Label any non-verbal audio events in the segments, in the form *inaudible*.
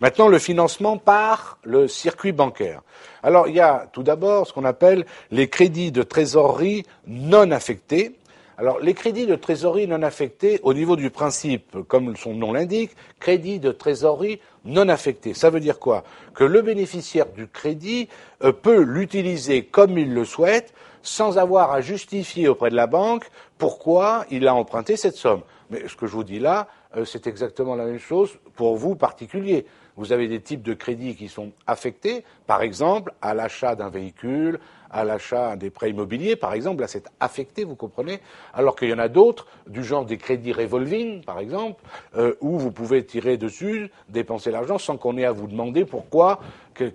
Maintenant, le financement par le circuit bancaire. Alors, il y a tout d'abord ce qu'on appelle les crédits de trésorerie non affectés. Alors, les crédits de trésorerie non affectés, au niveau du principe, comme son nom l'indique, crédits de trésorerie non affecté. Ça veut dire quoi Que le bénéficiaire du crédit euh, peut l'utiliser comme il le souhaite, sans avoir à justifier auprès de la banque pourquoi il a emprunté cette somme. Mais ce que je vous dis là, euh, c'est exactement la même chose pour vous particuliers. Vous avez des types de crédits qui sont affectés, par exemple, à l'achat d'un véhicule, à l'achat des prêts immobiliers, par exemple. à c'est affecté, vous comprenez Alors qu'il y en a d'autres, du genre des crédits revolving, par exemple, euh, où vous pouvez tirer dessus, dépenser l'argent sans qu'on ait à vous demander pourquoi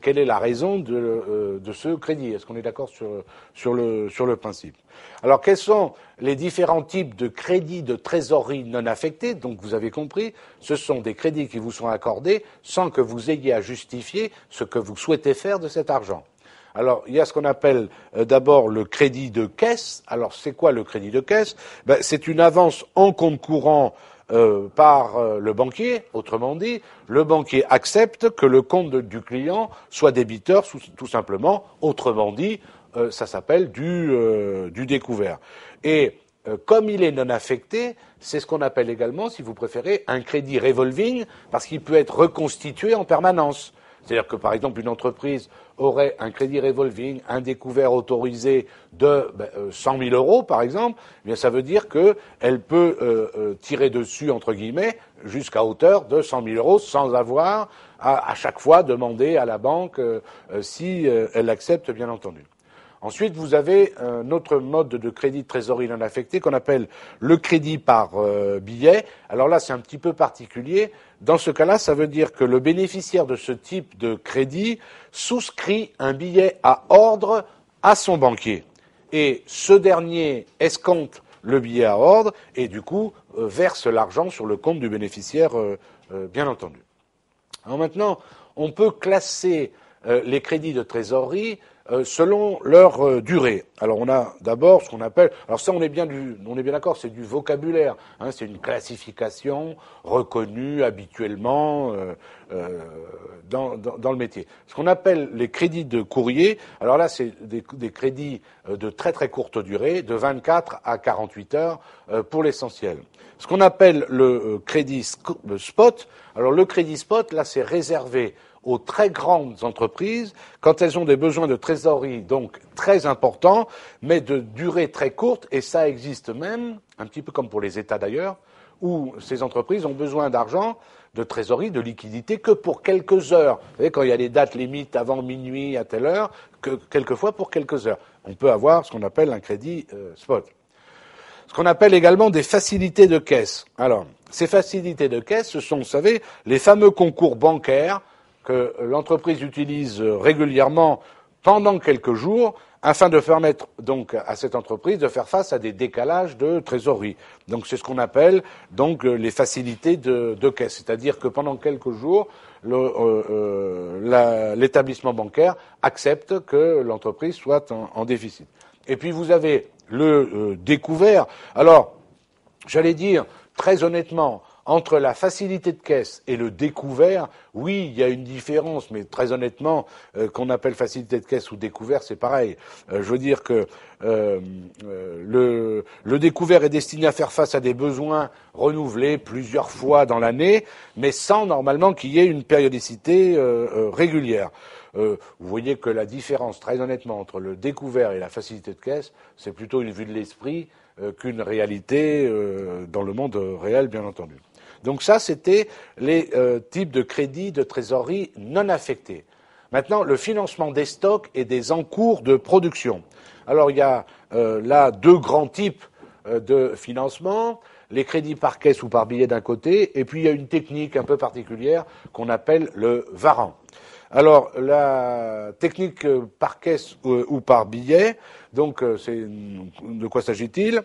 quelle est la raison de, ce euh, crédit. Est-ce qu'on est, d'accord sur, le, principe Alors, quels sont les différents types de crédits de trésorerie non affectés Donc, vous avez compris, ce sont des crédits qui vous sont accordés sans que vous ayez à justifier ce que vous souhaitez faire de cet argent. Alors, il y a ce qu'on appelle euh, d'abord le crédit de caisse. Alors, c'est quoi le crédit de caisse ben, C'est une avance en compte courant euh, par euh, le banquier, autrement dit, le banquier accepte que le compte du client soit débiteur tout simplement, autrement dit, euh, ça s'appelle du, du, découvert. Et comme il est non affecté, c'est ce qu'on appelle également, si vous préférez, un crédit revolving, parce qu'il peut être reconstitué en permanence. C'est-à-dire que, par exemple, une entreprise aurait un crédit revolving, un découvert autorisé de 100 ben, 000 euh, euros, par exemple, eh bien, ça veut dire qu'elle peut euh, euh, tirer dessus, entre guillemets, jusqu'à hauteur de 100 000 euros sans avoir à, chaque fois demandé à la banque si elle accepte, bien entendu. Ensuite, vous avez un autre mode de crédit de trésorerie non affecté qu'on appelle le crédit par billet. Alors là, c'est un petit peu particulier dans ce cas-là, ça veut dire que le bénéficiaire de ce type de crédit souscrit un billet à ordre à son banquier. Et ce dernier escompte le billet à ordre et du coup euh, verse l'argent sur le compte du bénéficiaire, euh, euh, bien entendu. Alors maintenant, on peut classer euh, les crédits de trésorerie euh, selon leur euh, durée. Alors on a d'abord ce qu'on appelle, alors ça on est bien du, d'accord, c'est du vocabulaire, hein, c'est une classification reconnue habituellement dans, le métier. Ce qu'on appelle les crédits de courrier, alors là c'est des, crédits de très très courte durée, de 24 à 48 heures pour l'essentiel. Ce qu'on appelle le crédit spot, alors le crédit spot là c'est réservé aux très grandes entreprises quand elles ont des besoins de trésorerie donc très importants, mais de durée très courte, et ça existe même, un petit peu comme pour les États d'ailleurs, où ces entreprises ont besoin d'argent, de trésorerie, de liquidité, que pour quelques heures. Vous savez, quand il y a des dates limites avant minuit à telle heure, que quelquefois pour quelques heures. On peut avoir ce qu'on appelle un crédit euh, spot. Ce qu'on appelle également des facilités de caisse. Alors, ces facilités de caisse, ce sont, vous savez, les fameux concours bancaires que l'entreprise utilise régulièrement pendant quelques jours afin de permettre donc à cette entreprise de faire face à des décalages de trésorerie. Donc c'est ce qu'on appelle donc les facilités de, caisse, c'est-à-dire que pendant quelques jours, euh, euh, l'établissement bancaire accepte que l'entreprise soit en, déficit. Et puis vous avez le euh, découvert. Alors, j'allais dire très honnêtement, entre la facilité de caisse et le découvert, oui, il y a une différence, mais très honnêtement, euh, qu'on appelle facilité de caisse ou découvert, c'est pareil. Euh, je veux dire que euh, le, découvert est destiné à faire face à des besoins renouvelés plusieurs fois dans l'année, mais sans normalement qu'il y ait une périodicité régulière. vous voyez que la différence, très honnêtement, entre le découvert et la facilité de caisse, c'est plutôt une vue de l'esprit qu'une réalité dans le monde réel, bien entendu. Donc ça, c'était les euh, types de crédits de trésorerie non affectés. Maintenant, le financement des stocks et des encours de production. Alors il y a euh, là deux grands types euh, de financement les crédits par caisse ou par billet d'un côté, et puis il y a une technique un peu particulière qu'on appelle le varant. Alors la technique par caisse ou, par billet, donc c'est de quoi s'agit-il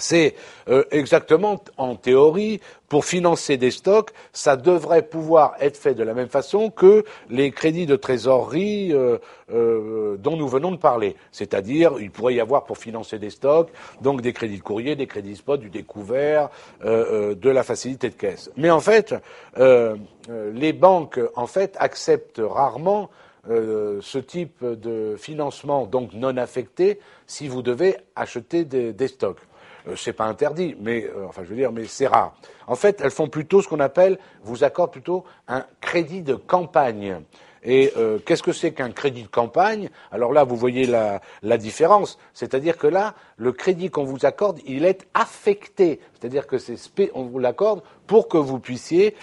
c'est euh, exactement en théorie, pour financer des stocks, ça devrait pouvoir être fait de la même façon que les crédits de trésorerie euh, euh, dont nous venons de parler. C'est-à-dire, il pourrait y avoir pour financer des stocks, donc des crédits de courrier, des crédits spot, du découvert, de la facilité de caisse. Mais en fait, les banques en fait acceptent rarement ce type de financement donc non affecté si vous devez acheter des stocks. Ce euh, c'est pas interdit, mais euh, enfin je veux dire, mais c'est rare. En fait, elles font plutôt ce qu'on appelle, vous accordent plutôt un crédit de campagne. Et euh, qu'est-ce que c'est qu'un crédit de campagne Alors là, vous voyez la, différence. C'est-à-dire que là, le crédit qu'on vous accorde, il est affecté. C'est-à-dire que c'est on vous l'accorde pour que vous puissiez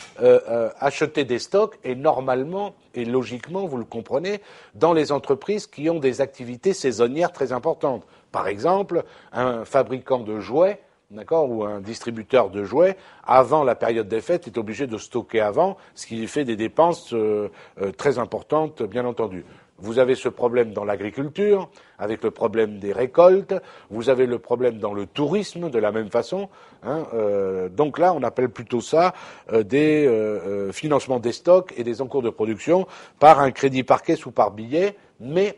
acheter des stocks et normalement et logiquement, vous le comprenez, dans les entreprises qui ont des activités saisonnières très importantes. Par exemple, un fabricant de jouets d'accord, ou un distributeur de jouets, avant la période des fêtes, est obligé de stocker avant, ce qui fait des dépenses euh, euh, très importantes, bien entendu. Vous avez ce problème dans l'agriculture, avec le problème des récoltes, vous avez le problème dans le tourisme de la même façon. Hein, euh, donc là, on appelle plutôt ça des financements des stocks et des encours de production par un crédit par caisse ou par billet, mais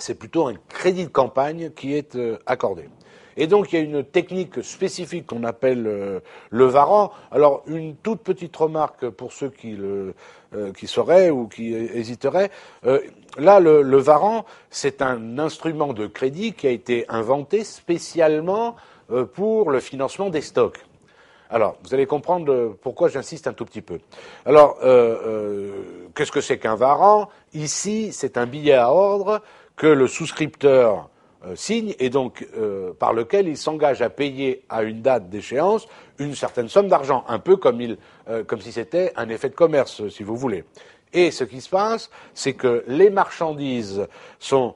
c'est plutôt un crédit de campagne qui est euh, accordé. Et donc il y a une technique spécifique qu'on appelle euh, le varan. Alors une toute petite remarque pour ceux qui le euh, qui sauraient ou qui hésiteraient. là, le, le varan, c'est un instrument de crédit qui a été inventé spécialement pour le financement des stocks. Alors, vous allez comprendre pourquoi j'insiste un tout petit peu. Alors, qu'est-ce que c'est qu'un varan Ici, c'est un billet à ordre que le souscripteur euh, signe et donc euh, par lequel il s'engage à payer à une date d'échéance une certaine somme d'argent, un peu comme, il, euh, comme si c'était un effet de commerce, si vous voulez. Et ce qui se passe, c'est que les marchandises sont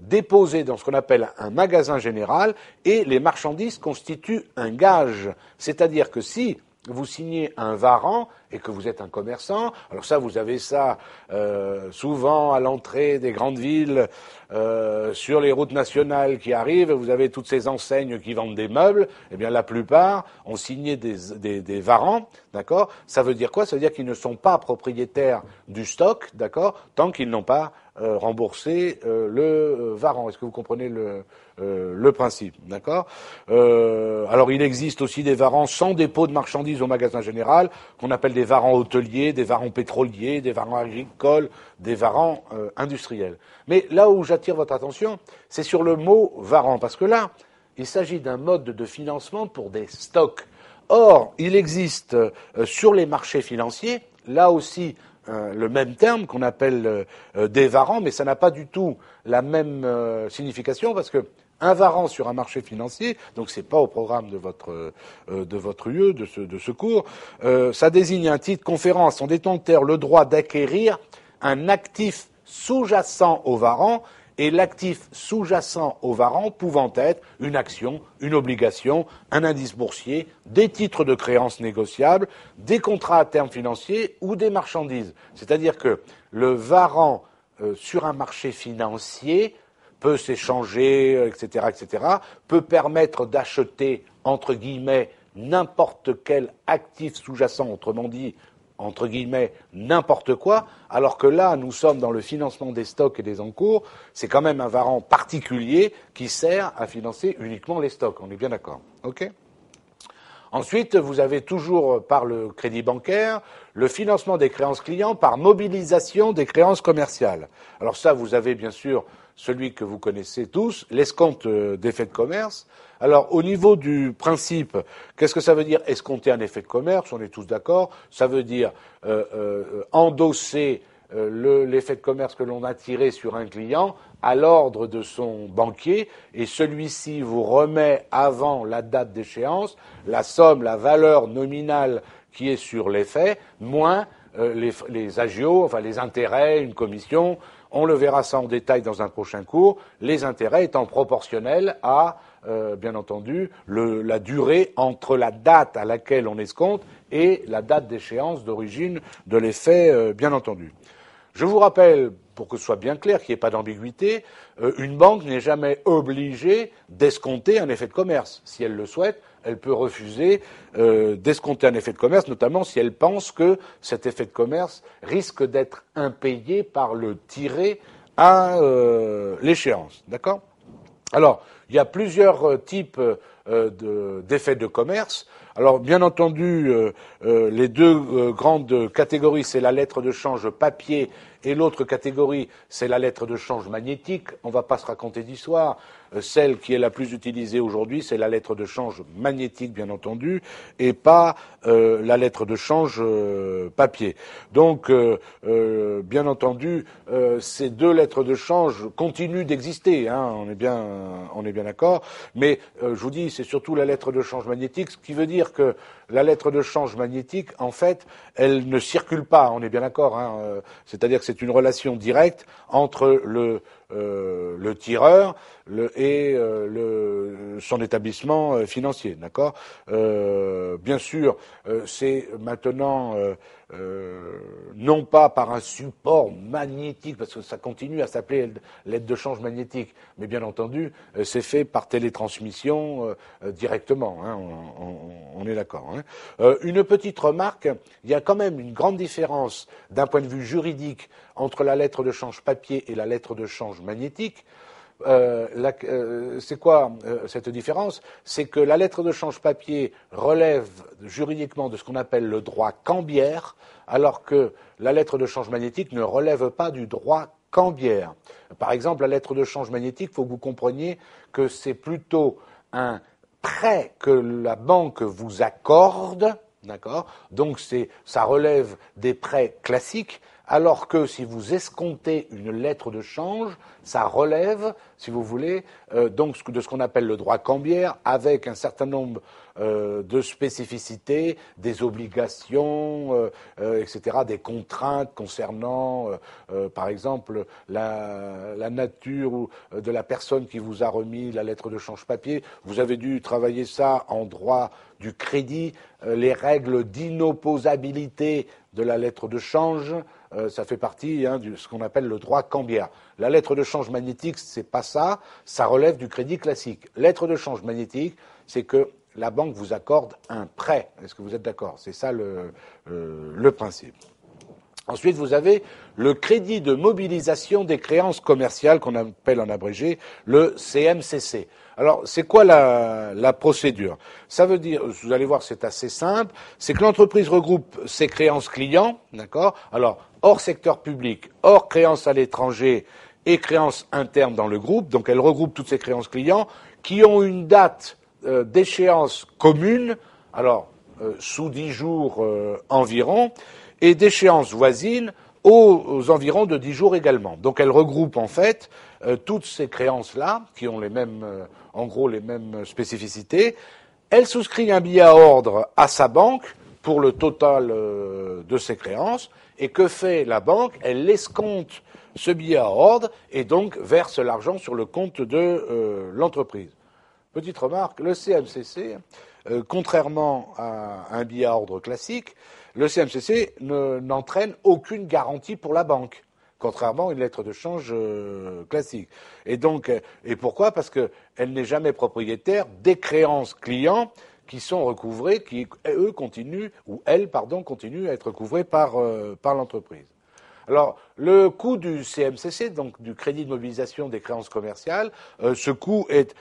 déposées dans ce qu'on appelle un magasin général et les marchandises constituent un gage. C'est-à-dire que si vous signez un varan et que vous êtes un commerçant, alors ça, vous avez ça euh, souvent à l'entrée des grandes villes, euh, sur les routes nationales qui arrivent, vous avez toutes ces enseignes qui vendent des meubles, eh bien la plupart ont signé des, des, des varans, d'accord Ça veut dire quoi Ça veut dire qu'ils ne sont pas propriétaires du stock, d'accord Tant qu'ils n'ont pas euh, rembourser euh, le euh, Varan. Est-ce que vous comprenez le, principe D'accord Alors, il existe aussi des Varans sans dépôt de marchandises au magasin général, qu'on appelle des Varans hôteliers, des Varans pétroliers, des Varans agricoles, des Varans industriels. Mais là où j'attire votre attention, c'est sur le mot Varan, parce que là, il s'agit d'un mode de financement pour des stocks. Or, il existe sur les marchés financiers, là aussi, euh, le même terme qu'on appelle euh, euh, des dévarant, mais ça n'a pas du tout la même signification parce que un varant sur un marché financier, donc n'est pas au programme de votre de votre UE de ce de ce cours, ça désigne un titre conférence en détenteur le droit d'acquérir un actif sous-jacent au varant et l'actif sous-jacent au Varan pouvant être une action, une obligation, un indice boursier, des titres de créances négociables, des contrats à terme financiers ou des marchandises. C'est-à-dire que le Varan euh, sur un marché financier peut s'échanger, etc., euh, etc., peut permettre d'acheter, entre guillemets, n'importe quel actif sous-jacent, autrement dit entre guillemets, n'importe quoi, alors que là, nous sommes dans le financement des stocks et des encours, c'est quand même un varant particulier qui sert à financer uniquement les stocks, on est bien d'accord. OK Ensuite, vous avez toujours euh, par le crédit bancaire le financement des créances clients par mobilisation des créances commerciales. Alors ça, vous avez bien sûr celui que vous connaissez tous, l'escompte euh, d'effet de commerce. Alors, au niveau du principe, qu'est-ce que ça veut dire escompter un effet de commerce On est tous d'accord. Ça veut dire euh, euh, endosser l'effet de commerce que l'on a tiré sur un client à l'ordre de son banquier et celui-ci vous remet avant la date d'échéance la somme, la valeur nominale qui est sur l'effet, moins euh, les, agios, enfin les intérêts, une commission, on le verra ça en détail dans un prochain cours, les intérêts étant proportionnels à, euh, bien entendu, la durée entre la date à laquelle on escompte et la date d'échéance d'origine de l'effet, euh, bien entendu. Je vous rappelle, pour que ce soit bien clair, qu'il n'y ait pas d'ambiguïté, une banque n'est jamais obligée d'escompter un effet de commerce. Si elle le souhaite, elle peut refuser euh, d'escompter un effet de commerce, notamment si elle pense que cet effet de commerce risque d'être impayé par le tirer à euh, l'échéance. D'accord Alors, il y a plusieurs euh, types euh, d'effets de commerce. Alors, bien entendu, euh, les deux grandes catégories, c'est la lettre de change papier et l'autre catégorie, c'est la lettre de change magnétique. On ne va pas se raconter d'histoire. celle qui est la plus utilisée aujourd'hui, c'est la lettre de change magnétique, bien entendu, et pas la lettre de change papier. Donc, bien entendu, ces deux lettres de change continuent d'exister. Hein. on est bien, on est bien d'accord. Mais euh, je vous dis, c'est surtout la lettre de change magnétique, ce qui veut dire que la lettre de change magnétique, en fait, elle ne circule pas, on est bien d'accord. Hein, euh, c'est-à-dire que c'est une relation directe entre le, euh, le tireur et euh, son établissement euh, financier, d'accord Bien sûr, c'est maintenant non pas par un support magnétique, parce que ça continue à s'appeler lettre de change magnétique, mais bien entendu, c'est fait par télétransmission directement. Hein, on, est d'accord. Hein. une petite remarque il y a quand même une grande différence d'un point de vue juridique entre la lettre de change papier et la lettre de change magnétique. Euh, euh, c'est quoi euh, cette différence C'est que la lettre de change papier relève juridiquement de ce qu'on appelle le droit cambiaire, alors que la lettre de change magnétique ne relève pas du droit cambiaire. Par exemple, la lettre de change magnétique, il faut que vous compreniez que c'est plutôt un prêt que la banque vous accorde, d'accord Donc ça relève des prêts classiques, alors que si vous escomptez une lettre de change, ça relève, si vous voulez, euh, donc de ce qu'on appelle le droit cambiaire, avec un certain nombre euh, de spécificités, des obligations, euh, etc., des contraintes concernant, par exemple, la, la nature de la personne qui vous a remis la lettre de change papier. Vous avez dû travailler ça en droit du crédit, les règles d'inopposabilité de la lettre de change. Euh, ça fait partie hein, de ce qu'on appelle le droit Cambia. La lettre de change magnétique, ce n'est pas ça, ça relève du crédit classique. Lettre de change magnétique, c'est que la banque vous accorde un prêt. Est-ce que vous êtes d'accord C'est ça le euh, principe. Ensuite, vous avez le crédit de mobilisation des créances commerciales qu'on appelle en abrégé le CMCC. Alors, c'est quoi la, procédure Ça veut dire, vous allez voir, c'est assez simple, c'est que l'entreprise regroupe ses créances clients, d'accord Alors, hors secteur public, hors créances à l'étranger et créances internes dans le groupe, donc elle regroupe toutes ses créances clients qui ont une date euh, d'échéance commune, alors euh, sous dix jours euh, environ, et d'échéances voisines aux, environs de 10 jours également. Donc elle regroupe en fait euh, toutes ces créances-là, qui ont les mêmes, euh, en gros les mêmes spécificités. Elle souscrit un billet à ordre à sa banque pour le total euh, de ses créances. Et que fait la banque Elle compte ce billet à ordre et donc verse l'argent sur le compte de l'entreprise. Petite remarque, le CMCC, contrairement à un billet à ordre classique, le CMCC n'entraîne aucune garantie pour la banque contrairement à une lettre de change euh, classique. Et donc, euh, pourquoi Parce qu'elle n'est jamais propriétaire des créances clients qui sont recouvrées, qui eux continuent, ou elles, pardon, continuent à être recouvrées euh, par, l'entreprise. Alors, le coût du CMCC, donc du crédit de mobilisation des créances commerciales, ce coût est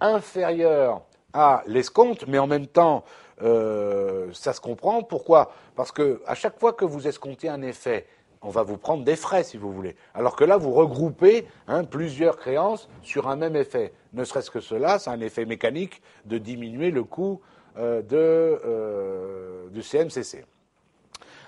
inférieur à l'escompte, mais en même temps, euh, ça se comprend. Pourquoi Parce que à chaque fois que vous escomptez un effet, on va vous prendre des frais, si vous voulez. Alors que là, vous regroupez hein, plusieurs créances sur un même effet. Ne serait-ce que cela, c'est un effet mécanique de diminuer le coût euh, de, euh, du CMCC.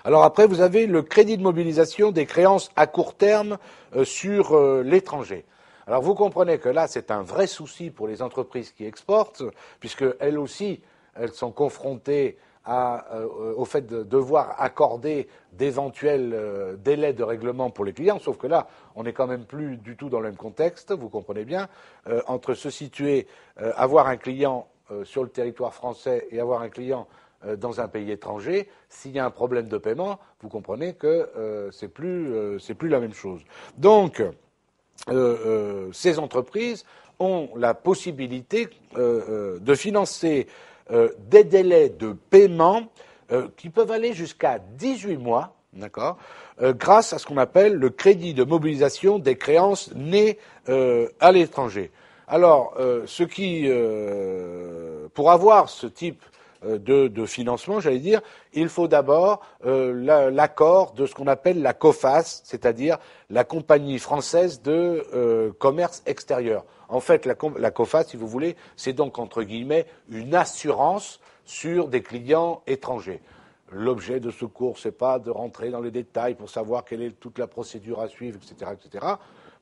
Alors après, vous avez le crédit de mobilisation des créances à court terme sur l'étranger. Alors vous comprenez que là, c'est un vrai souci pour les entreprises qui exportent, puisque elles aussi, elles sont confrontées euh, au fait de devoir accorder d'éventuels euh, délais de règlement pour les clients, sauf que là, on n'est quand même plus du tout dans le même contexte, vous comprenez bien, euh, entre se situer, avoir un client sur le territoire français et avoir un client dans un pays étranger, s'il y a un problème de paiement, vous comprenez que ce n'est plus, la même chose. Donc, ces entreprises ont la possibilité de financer euh, des délais de paiement euh, qui peuvent aller jusqu'à 18 mois, d'accord, euh, grâce à ce qu'on appelle le crédit de mobilisation des créances nées à l'étranger. Alors, ce qui, pour avoir ce type euh, de, financement, j'allais dire, il faut d'abord euh, l'accord de ce qu'on appelle la COFAS, c'est-à-dire la compagnie française de euh, commerce extérieur. En fait, la, COFAS, si vous voulez, c'est donc entre guillemets une assurance sur des clients étrangers. L'objet de ce cours, n'est pas de rentrer dans les détails pour savoir quelle est toute la procédure à suivre, etc., etc.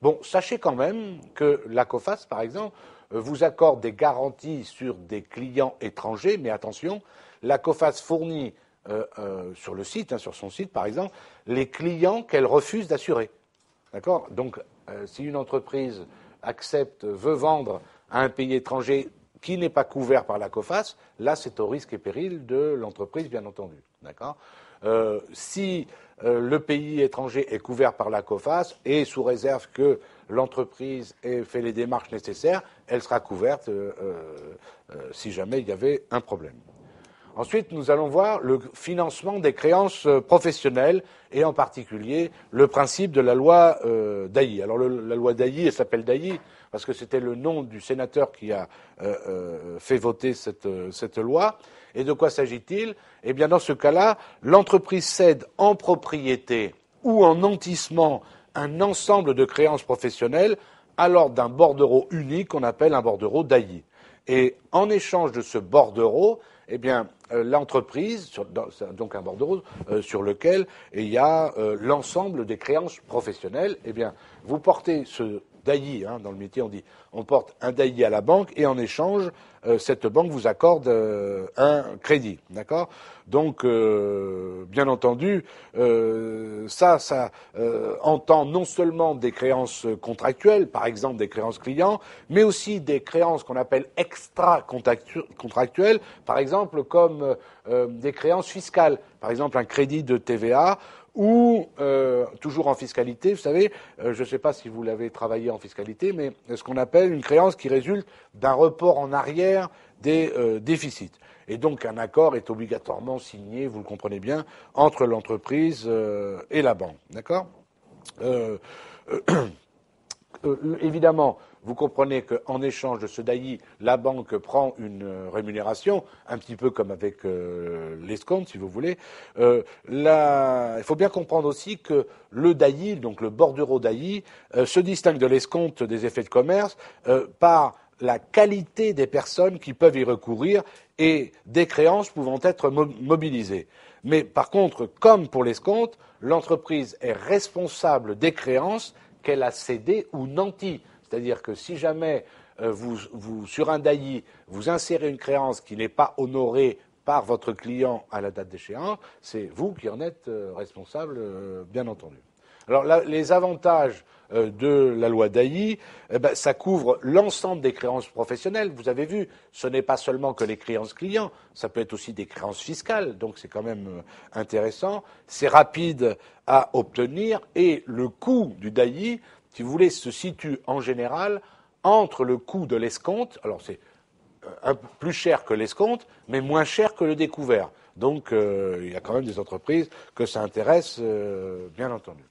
Bon, sachez quand même que la COFAS, par exemple, euh, vous accorde des garanties sur des clients étrangers, mais attention, la COFAS fournit euh, euh, sur le site, hein, sur son site par exemple, les clients qu'elle refuse d'assurer. D'accord Donc, si une entreprise accepte, veut vendre à un pays étranger qui n'est pas couvert par la COFAS, là, c'est au risque et péril de l'entreprise, bien entendu. D'accord Si le pays étranger est couvert par la COFAS et sous réserve que l'entreprise ait fait les démarches nécessaires, elle sera couverte euh, euh, euh, si jamais il y avait un problème. Ensuite, nous allons voir le financement des créances professionnelles et en particulier le principe de la loi euh, Alors la loi Dailly, elle s'appelle Dailly parce que c'était le nom du sénateur qui a fait voter cette, cette, loi. Et de quoi s'agit-il Eh bien, dans ce cas-là, l'entreprise cède en propriété ou en nantissement un ensemble de créances professionnelles alors d'un bordereau unique qu'on appelle un bordereau d'AI. Et en échange de ce bordereau, eh bien, euh, l'entreprise, donc un bordereau euh, sur lequel eh, il y a euh, l'ensemble des créances professionnelles, eh bien, vous portez ce DAI, hein, dans le métier on dit, on porte un DAI à la banque et en échange, euh, cette banque vous accorde euh, un crédit, d'accord Donc, euh, bien entendu, ça, ça entend non seulement des créances contractuelles, par exemple des créances clients, mais aussi des créances qu'on appelle extra-contractuelles, par exemple comme des créances fiscales, par exemple un crédit de TVA ou euh, toujours en fiscalité, vous savez, euh, je ne sais pas si vous l'avez travaillé en fiscalité, mais ce qu'on appelle une créance qui résulte d'un report en arrière des euh, déficits. Et donc un accord est obligatoirement signé, vous le comprenez bien, entre l'entreprise et la banque. D'accord *clears throat* évidemment, vous comprenez qu'en échange de ce DAI, la banque prend une euh, rémunération, un petit peu comme avec euh, l'escompte, si vous voulez. Euh, il faut bien comprendre aussi que le DAI, donc le bordereau DAI, se distingue de l'escompte des effets de commerce par la qualité des personnes qui peuvent y recourir et des créances pouvant être mobilisées. Mais par contre, comme pour l'escompte, l'entreprise est responsable des créances qu'elle a cédées ou nanties. C'est-à-dire que si jamais euh, vous, sur un DAI, vous insérez une créance qui n'est pas honorée par votre client à la date d'échéance, c'est vous qui en êtes euh, responsable, euh, bien entendu. Alors les avantages de la loi DAI, eh ben, ça couvre l'ensemble des créances professionnelles. Vous avez vu, ce n'est pas seulement que les créances clients, ça peut être aussi des créances fiscales, donc c'est quand même intéressant. C'est rapide à obtenir et le coût du DAI si vous voulez, se situe en général entre le coût de l'escompte, alors c'est euh, plus cher que l'escompte, mais moins cher que le découvert. Donc euh, il y a quand même des entreprises que ça intéresse, euh, bien entendu.